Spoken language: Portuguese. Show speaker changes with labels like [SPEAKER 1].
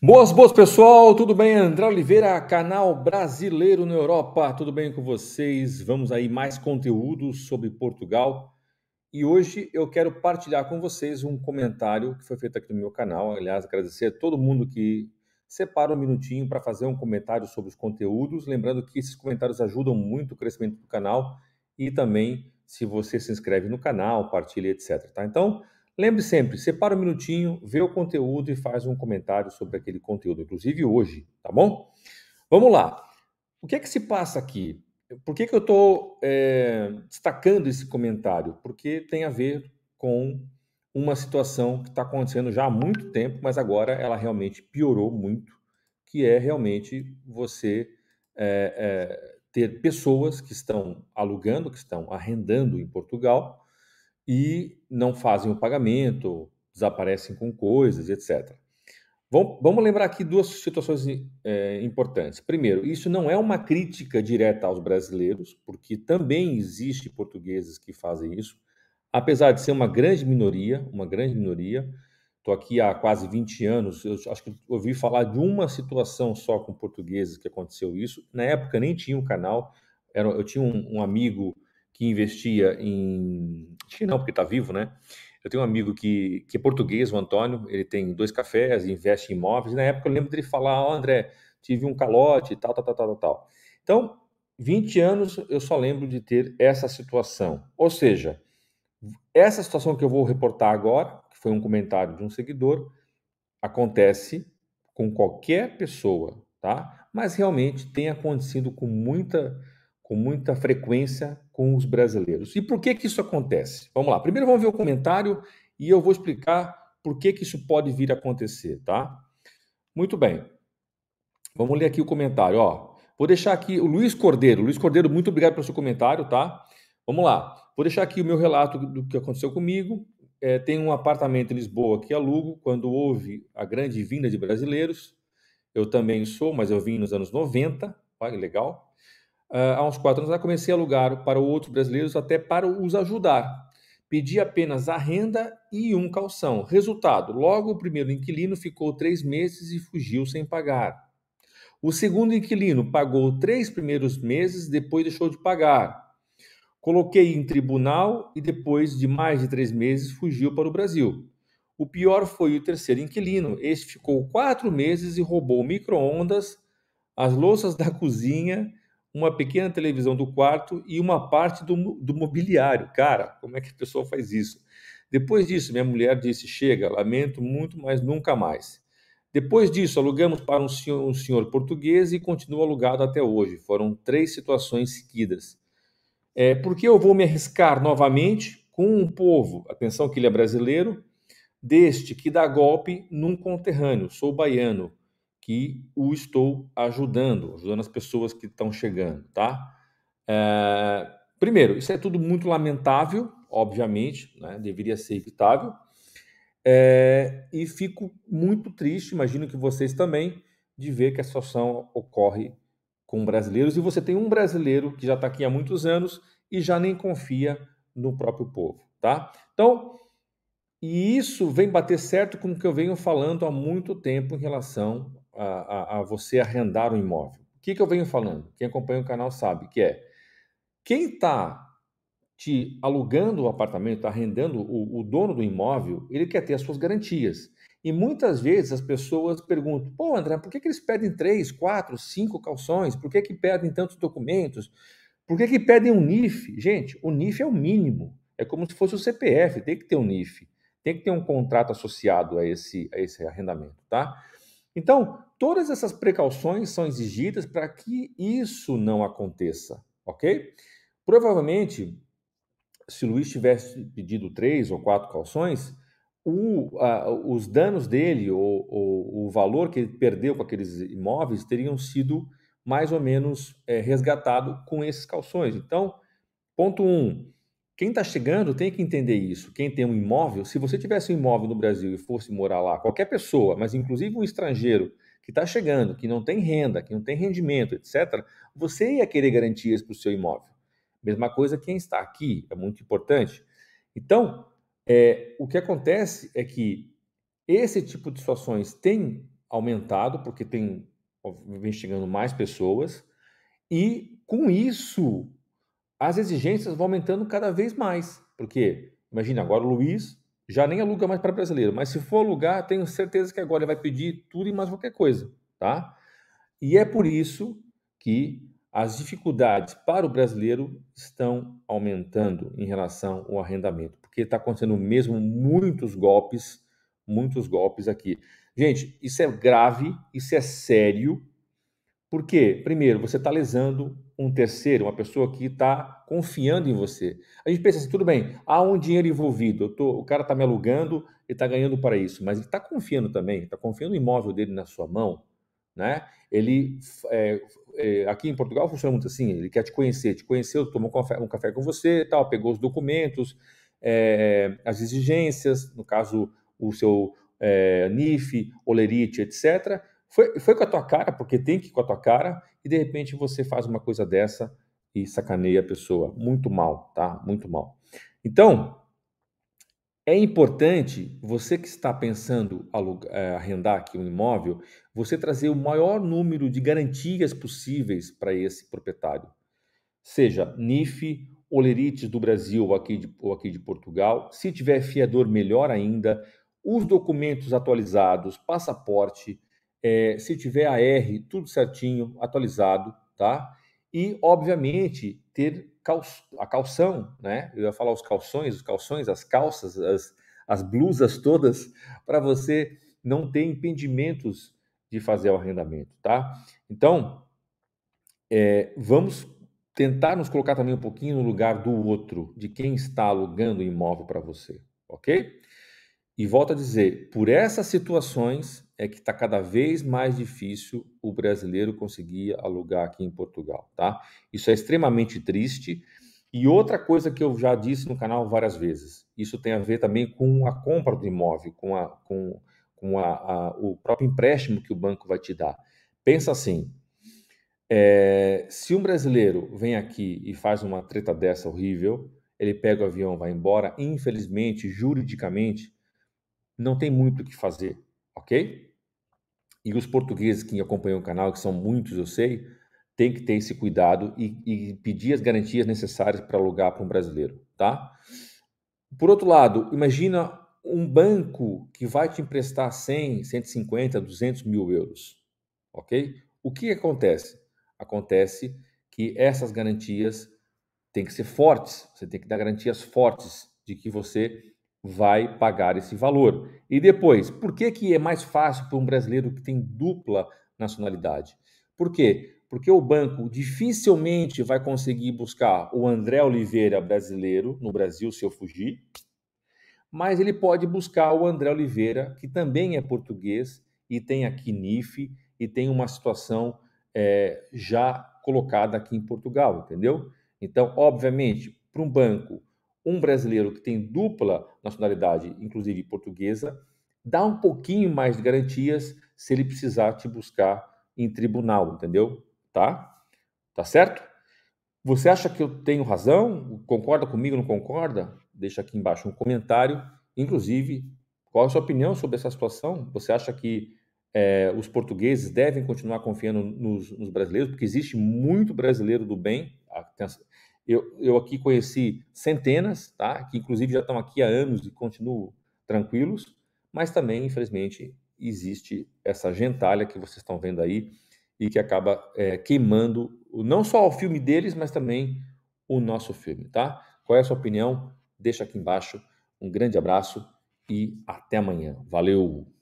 [SPEAKER 1] Boas, boas pessoal, tudo bem? André Oliveira, canal Brasileiro na Europa, tudo bem com vocês? Vamos aí mais conteúdo sobre Portugal e hoje eu quero partilhar com vocês um comentário que foi feito aqui no meu canal. Aliás, agradecer a todo mundo que separa um minutinho para fazer um comentário sobre os conteúdos. Lembrando que esses comentários ajudam muito o crescimento do canal e também se você se inscreve no canal, partilha, etc. Tá? Então, Lembre sempre, separa um minutinho, vê o conteúdo e faz um comentário sobre aquele conteúdo, inclusive hoje, tá bom? Vamos lá. O que é que se passa aqui? Por que, que eu estou eh, é, destacando esse comentário? Porque tem a ver com uma situação que está acontecendo já há muito tempo, mas agora ela realmente piorou muito, que é realmente você é, é, ter pessoas que estão alugando, que estão arrendando em Portugal, e não fazem o pagamento, desaparecem com coisas, etc. Vom, vamos lembrar aqui duas situações é, importantes. Primeiro, isso não é uma crítica direta aos brasileiros, porque também existe portugueses que fazem isso, apesar de ser uma grande minoria, uma grande minoria. Estou aqui há quase 20 anos, eu acho que ouvi falar de uma situação só com portugueses que aconteceu isso. Na época nem tinha um canal, era, eu tinha um, um amigo que investia em. Acho que não, porque está vivo, né? Eu tenho um amigo que, que é português, o Antônio, ele tem dois cafés, investe em imóveis. Na época eu lembro dele falar: oh, André, tive um calote e tal, tal, tal, tal, tal. Então, 20 anos eu só lembro de ter essa situação. Ou seja, essa situação que eu vou reportar agora, que foi um comentário de um seguidor, acontece com qualquer pessoa, tá? Mas realmente tem acontecido com muita com muita frequência com os brasileiros. E por que, que isso acontece? Vamos lá. Primeiro vamos ver o comentário e eu vou explicar por que, que isso pode vir a acontecer, tá? Muito bem. Vamos ler aqui o comentário, ó. Vou deixar aqui o Luiz Cordeiro. Luiz Cordeiro, muito obrigado pelo seu comentário, tá? Vamos lá. Vou deixar aqui o meu relato do que aconteceu comigo. É, tem um apartamento em Lisboa que alugo quando houve a grande vinda de brasileiros. Eu também sou, mas eu vim nos anos 90. Olha que legal. Ah, há uns quatro anos, comecei a alugar para outros brasileiros até para os ajudar. Pedi apenas a renda e um calção. Resultado: logo o primeiro inquilino ficou três meses e fugiu sem pagar. O segundo inquilino pagou três primeiros meses, depois deixou de pagar. Coloquei em tribunal e depois de mais de três meses fugiu para o Brasil. O pior foi o terceiro inquilino. Este ficou quatro meses e roubou micro-ondas, as louças da cozinha uma pequena televisão do quarto e uma parte do, do mobiliário. Cara, como é que a pessoa faz isso? Depois disso, minha mulher disse: Chega, lamento muito, mas nunca mais. Depois disso, alugamos para um senhor, um senhor português e continua alugado até hoje. Foram três situações seguidas. É, porque eu vou me arriscar novamente com um povo, atenção que ele é brasileiro, deste que dá golpe num conterrâneo, sou baiano, que o estou ajudando, ajudando as pessoas que estão chegando, tá? É, primeiro, isso é tudo muito lamentável, obviamente, né? deveria ser evitável. É, e fico muito triste, imagino que vocês também, de ver que a situação ocorre com brasileiros. E você tem um brasileiro que já está aqui há muitos anos e já nem confia no próprio povo, tá? Então, e isso vem bater certo com o que eu venho falando há muito tempo em relação a, a, a você arrendar um imóvel. O que, que eu venho falando? Quem acompanha o canal sabe que é quem está te alugando o apartamento, está arrendando o, o, dono do imóvel, ele quer ter as suas garantias. E muitas vezes as pessoas perguntam: pô, André, por que, que eles pedem três, quatro, cinco calções? Por que, que pedem tantos documentos? Por que, que pedem um NIF? Gente, o NIF é o mínimo. É como se fosse o CPF, tem que ter um NIF. Tem que ter um contrato associado a esse, a esse arrendamento, tá? Então, todas essas precauções são exigidas para que isso não aconteça, ok? Provavelmente, se o Luiz tivesse pedido três ou quatro calções, o, os danos dele ou, ou, o valor que ele perdeu com aqueles imóveis teriam sido mais ou menos é, resgatado com esses calções. Então, ponto um, quem está chegando tem que entender isso. Quem tem um imóvel, se você tivesse um imóvel no Brasil e fosse morar lá, qualquer pessoa, mas inclusive um estrangeiro que está chegando, que não tem renda, que não tem rendimento, etc., você ia querer garantias para o seu imóvel. Mesma coisa quem está aqui, é muito importante. Então, é, o que acontece é que esse tipo de situações tem aumentado, porque tem vem chegando mais pessoas, e com isso as exigências vão aumentando cada vez mais. Porque, imagina, agora o Luiz já nem aluga mais para brasileiro, mas se for alugar, tenho certeza que agora ele vai pedir tudo e mais qualquer coisa, tá? E é por isso que as dificuldades para o brasileiro estão aumentando em relação ao arrendamento, porque está acontecendo mesmo muitos golpes, muitos golpes aqui. Gente, isso é grave, isso é sério, por quê? Primeiro, você está lesando um terceiro, uma pessoa que está confiando em você. A gente pensa assim, tudo bem, há um dinheiro envolvido, tô, o cara está me alugando e está ganhando para isso, mas ele está confiando também, está confiando no imóvel dele na sua mão, né? Ele, é, é, aqui em Portugal funciona muito assim, ele quer te conhecer, te conheceu, tomou um café, um café com você, tal, pegou os documentos, é, as exigências, no caso, o seu é, NIF, olerite, etc., foi, foi com a tua cara, porque tem que ir com a tua cara, e de repente você faz uma coisa dessa e sacaneia a pessoa. Muito mal, tá? Muito mal. Então, é importante você que está pensando alugar, é, arrendar aqui um imóvel, você trazer o maior número de garantias possíveis para esse proprietário. Seja NIF, Olerites do Brasil ou aqui de, ou aqui de Portugal. Se tiver fiador, melhor ainda. Os documentos atualizados, passaporte, é, se tiver a R, tudo certinho, atualizado, tá? E, obviamente, ter cal... a calção, né? Eu ia falar os calções, os calções, as calças, as, as blusas todas, para você não ter impedimentos de fazer o arrendamento, tá? Então, é, vamos tentar nos colocar também um pouquinho no lugar do outro, de quem está alugando o imóvel para você, ok? E volto a dizer, por essas situações é que está cada vez mais difícil o brasileiro conseguir alugar aqui em Portugal, tá? Isso é extremamente triste. E outra coisa que eu já disse no canal várias vezes, isso tem a ver também com a compra do imóvel, com, a, com, com a, a o próprio empréstimo que o banco vai te dar. Pensa assim, é, se um brasileiro vem aqui e faz uma treta dessa horrível, ele pega o avião, vai embora, infelizmente, juridicamente, não tem muito o que fazer, ok? E os portugueses que acompanham o canal, que são muitos, eu sei, tem que ter esse cuidado e, e pedir as garantias necessárias para alugar para um brasileiro, tá? Por outro lado, imagina um banco que vai te emprestar 100, 150, 200 mil euros, ok? O que acontece? Acontece que essas garantias têm que ser fortes, você tem que dar garantias fortes de que você vai pagar esse valor. E depois, por que, que é mais fácil para um brasileiro que tem dupla nacionalidade? Por quê? Porque o banco dificilmente vai conseguir buscar o André Oliveira brasileiro no Brasil se eu fugir, mas ele pode buscar o André Oliveira, que também é português e tem aqui NIF e tem uma situação é, já colocada aqui em Portugal, entendeu? Então, obviamente, para um banco um brasileiro que tem dupla nacionalidade, inclusive portuguesa, dá um pouquinho mais de garantias se ele precisar te buscar em tribunal, entendeu? Tá? Tá certo? Você acha que eu tenho razão? Concorda comigo não concorda? Deixa aqui embaixo um comentário. Inclusive, qual é a sua opinião sobre essa situação? Você acha que é, os portugueses devem continuar confiando nos, nos, brasileiros? Porque existe muito brasileiro do bem. Eu, eu aqui conheci centenas, tá? Que inclusive já estão aqui há anos e continuam tranquilos, mas também, infelizmente, existe essa gentalha que vocês estão vendo aí e que acaba é, queimando não só o filme deles, mas também o nosso filme, tá? Qual é a sua opinião? Deixa aqui embaixo. Um grande abraço e até amanhã. Valeu!